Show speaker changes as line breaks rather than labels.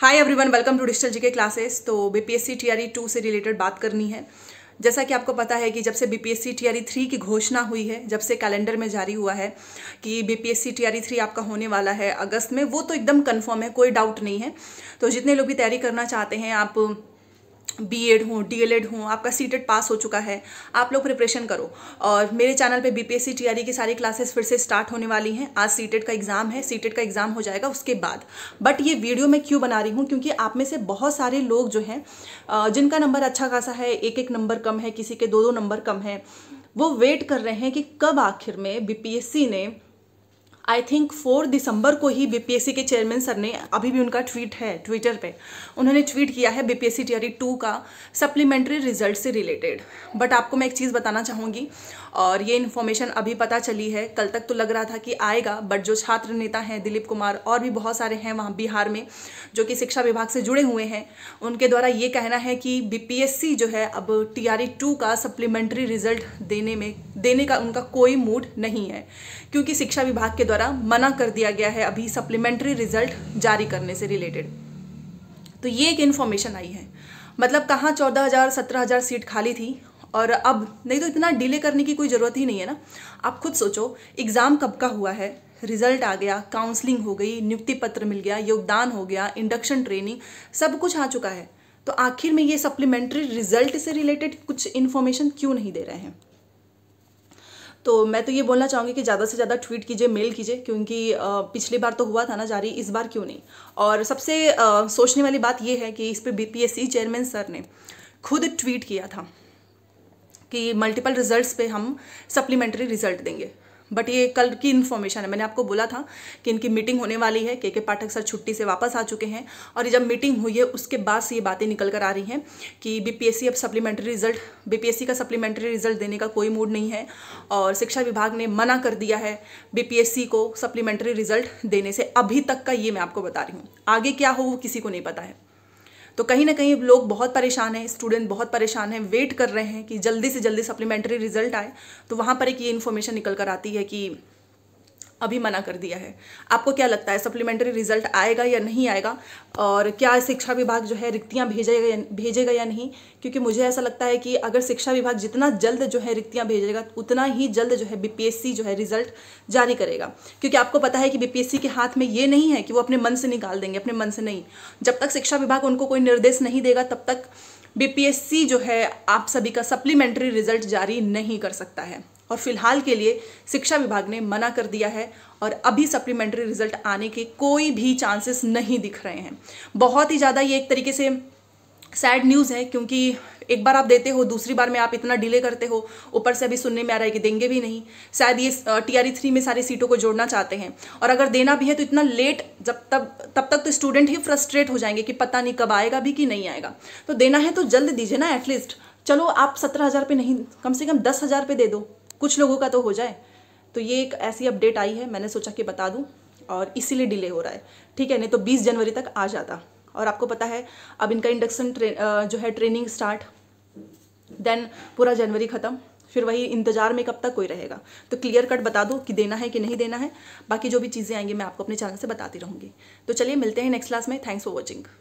hi everyone welcome to digital GK classes तो BPSC TRE two से related बात करनी है जैसा कि आपको पता है कि जब से बीपीएससी टीआरई थ्री की घोषणा हुई है जब से कैलेंडर में जारी हुआ है कि बीपीएससी टीआरई थ्री आपका होने वाला है अगस्त में वो तो एकदम कन्फर्म है कोई डाउट नहीं है तो जितने लोग भी तैयारी करना चाहते हैं आप बी एड हूँ डी एल एड हूँ आपका टेड पास e हो चुका है आप लोग प्रिपरेशन करो और मेरे चैनल पे B P S C T R E की सारी क्लासेस फिर से स्टार्ट होने वाली हैं आज टेड e का एग्ज़ाम है टेड e का एग्ज़ाम हो जाएगा उसके बाद बट ये वीडियो मैं क्यों बना रही हूँ क्योंकि आप में से बहुत सारे लोग जो हैं जिनका नंबर अच्छा खासा है एक एक नंबर कम है किसी के दो दो नंबर कम है वो वेट कर रहे हैं कि कब आखिर में बी पी एस सी ने आई थिंक फोर दिसंबर को ही बीपीएससी के चेयरमैन सर ने अभी भी उनका ट्वीट है ट्विटर पे उन्होंने ट्वीट किया है बीपीएससी टीआरई टू का सप्लीमेंट्री रिजल्ट से रिलेटेड बट आपको मैं एक चीज़ बताना चाहूँगी और ये इन्फॉर्मेशन अभी पता चली है कल तक तो लग रहा था कि आएगा बट जो छात्र नेता हैं दिलीप कुमार और भी बहुत सारे हैं वहाँ बिहार में जो कि शिक्षा विभाग से जुड़े हुए हैं उनके द्वारा ये कहना है कि बीपीएससी जो है अब टीआरई टू का सप्लीमेंट्री रिजल्ट देने में देने का उनका कोई मूड नहीं है क्योंकि शिक्षा विभाग के द्वारा द्वारा मना कर दिया गया है अभी सप्लीमेंट्री रिजल्ट जारी करने से रिलेटेड तो ये एक इन्फॉर्मेशन आई है मतलब कहाँ चौदह हज़ार सत्रह हज़ार सीट खाली थी और अब नहीं तो इतना डिले करने की कोई ज़रूरत ही नहीं है ना आप खुद सोचो एग्ज़ाम कब का हुआ है रिजल्ट आ गया काउंसलिंग हो गई नियुक्ति पत्र मिल गया योगदान हो गया इंडक्शन ट्रेनिंग सब कुछ आ चुका है तो आखिर में ये सप्लीमेंट्री रिजल्ट से रिलेटेड कुछ इन्फॉर्मेशन क्यों नहीं दे रहे हैं तो मैं तो ये बोलना चाहूँगी कि ज़्यादा से ज़्यादा ट्वीट कीजिए मेल कीजिए क्योंकि पिछली बार तो हुआ था ना जारी इस बार क्यों नहीं और सबसे सोचने वाली बात यह है कि इस पर बी चेयरमैन सर ने खुद ट्वीट किया था कि मल्टीपल रिजल्ट्स पे हम सप्लीमेंट्री रिजल्ट देंगे बट ये कल की इन्फॉर्मेशन है मैंने आपको बोला था कि इनकी मीटिंग होने वाली है के के पाठक सर छुट्टी से वापस आ चुके हैं और ये जब मीटिंग हुई है उसके बाद से ये बातें निकल कर आ रही हैं कि बीपीएससी अब सप्लीमेंट्री रिजल्ट बीपीएससी का सप्लीमेंट्री रिजल्ट देने का कोई मूड नहीं है और शिक्षा विभाग ने मना कर दिया है बीपीएससी को सप्लीमेंट्री रिजल्ट देने से अभी तक का ये मैं आपको बता रही हूँ आगे क्या हो वो किसी को नहीं पता है तो कहीं ना कहीं लोग बहुत परेशान हैं स्टूडेंट बहुत परेशान हैं वेट कर रहे हैं कि जल्दी से जल्दी सप्लीमेंट्री रिजल्ट आए तो वहाँ पर एक ये इन्फॉर्मेशन निकल कर आती है कि अभी मना कर दिया है आपको क्या लगता है सप्लीमेंट्री रिजल्ट आएगा या नहीं आएगा और क्या शिक्षा विभाग जो है रिक्तियां भेजेगा भेजेगा या नहीं क्योंकि मुझे ऐसा लगता है कि अगर शिक्षा विभाग जितना जल्द जो है रिक्तियां भेजेगा उतना ही जल्द जो है बीपीएससी जो है रिजल्ट जारी करेगा क्योंकि आपको पता है कि बीपीएससी के हाथ में ये नहीं है कि वो अपने मन से निकाल देंगे अपने मन से नहीं जब तक शिक्षा विभाग उनको कोई निर्देश नहीं देगा तब तक बीपीएससी जो है आप सभी का सप्लीमेंट्री रिजल्ट जारी नहीं कर सकता है और फिलहाल के लिए शिक्षा विभाग ने मना कर दिया है और अभी सप्लीमेंट्री रिजल्ट आने के कोई भी चांसेस नहीं दिख रहे हैं बहुत ही ज़्यादा ये एक तरीके से सैड न्यूज़ है क्योंकि एक बार आप देते हो दूसरी बार में आप इतना डिले करते हो ऊपर से अभी सुनने में आ रहा है कि देंगे भी नहीं शायद ये टी आर थ्री में सारी सीटों को जोड़ना चाहते हैं और अगर देना भी है तो इतना लेट जब तब तब तक तो स्टूडेंट ही फ्रस्ट्रेट हो जाएंगे कि पता नहीं कब आएगा भी कि नहीं आएगा तो देना है तो जल्द दीजिए ना एटलीस्ट चलो आप सत्रह हज़ार नहीं कम से कम दस हज़ार दे दो कुछ लोगों का तो हो जाए तो ये एक ऐसी अपडेट आई है मैंने सोचा कि बता दूँ और इसीलिए डिले हो रहा है ठीक है नहीं तो बीस जनवरी तक आ जाता और आपको पता है अब इनका इंडक्शन जो है ट्रेनिंग स्टार्ट देन पूरा जनवरी ख़त्म फिर वही इंतजार में कब तक कोई रहेगा तो क्लियर कट बता दो कि देना है कि नहीं देना है बाकी जो भी चीज़ें आएंगी मैं आपको अपने चैनल से बताती रहूँगी तो चलिए मिलते हैं नेक्स्ट क्लास में थैंक्स फॉर वॉचिंग